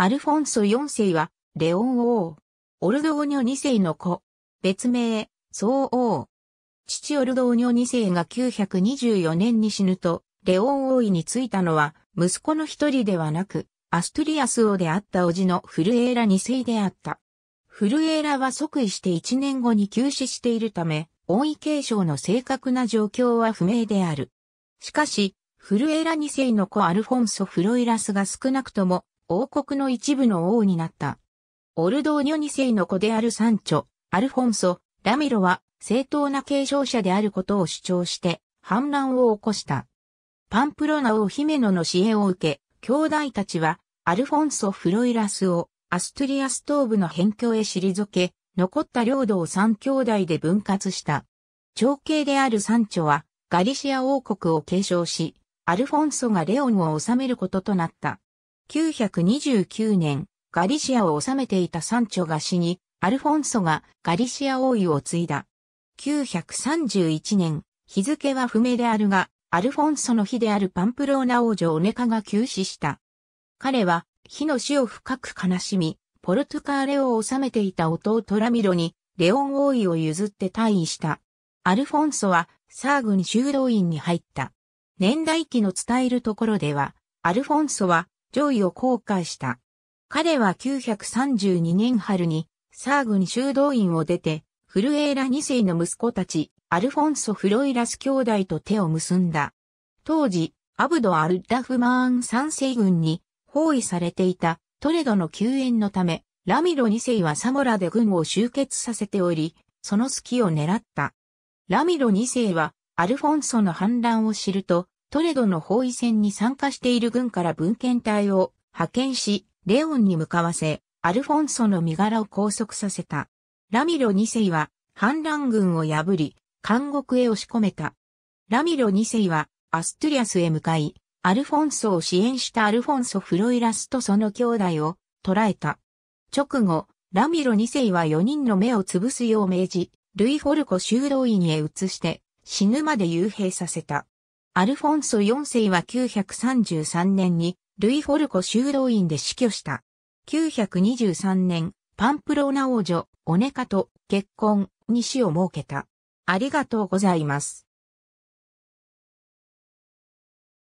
アルフォンソ4世は、レオン王。オルドーニョ2世の子。別名、総王。父オルドーニョ2世が924年に死ぬと、レオン王位に就いたのは、息子の一人ではなく、アストリアス王であった叔父のフルエーラ2世であった。フルエーラは即位して1年後に急死しているため、王位継承の正確な状況は不明である。しかし、フルエーラ2世の子アルフォンソ・フロイラスが少なくとも王国の一部の王になった。オルドーニョセ世の子であるサンチョ、アルフォンソ、ラメロは正当な継承者であることを主張して反乱を起こした。パンプロナ王姫野の支援を受け、兄弟たちはアルフォンソ・フロイラスをアストリアス東部の辺境へ退け、残った領土を三兄弟で分割した。長兄であるサンチョはガリシア王国を継承し、アルフォンソがレオンを治めることとなった。929年、ガリシアを治めていたサンチョが死に、アルフォンソがガリシア王位を継いだ。931年、日付は不明であるが、アルフォンソの日であるパンプローナ王女オネカが急死した。彼は、火の死を深く悲しみ、ポルトカーレを治めていた弟ラミロに、レオン王位を譲って退位した。アルフォンソは、サー軍修道院に入った。年代記の伝えるところでは、アルフォンソは、上位を後悔した。彼は932年春に、サーグに修道院を出て、フルエーラ2世の息子たち、アルフォンソ・フロイラス兄弟と手を結んだ。当時、アブド・アル・ダフマーン三世軍に包囲されていたトレドの救援のため、ラミロ2世はサモラで軍を集結させており、その隙を狙った。ラミロ2世はアルフォンソの反乱を知ると、トレドの包囲戦に参加している軍から文献隊を派遣し、レオンに向かわせ、アルフォンソの身柄を拘束させた。ラミロ2世は反乱軍を破り、監獄へ押し込めた。ラミロ2世はアストゥリアスへ向かい、アルフォンソを支援したアルフォンソ・フロイラスとその兄弟を捕らえた。直後、ラミロ2世は4人の目を潰すよう命じ、ルイ・フォルコ修道院へ移して死ぬまで幽閉させた。アルフォンソ4世は933年にルイ・フォルコ修道院で死去した。923年、パンプローナ王女、オネカと結婚に死を設けた。ありがとうございます。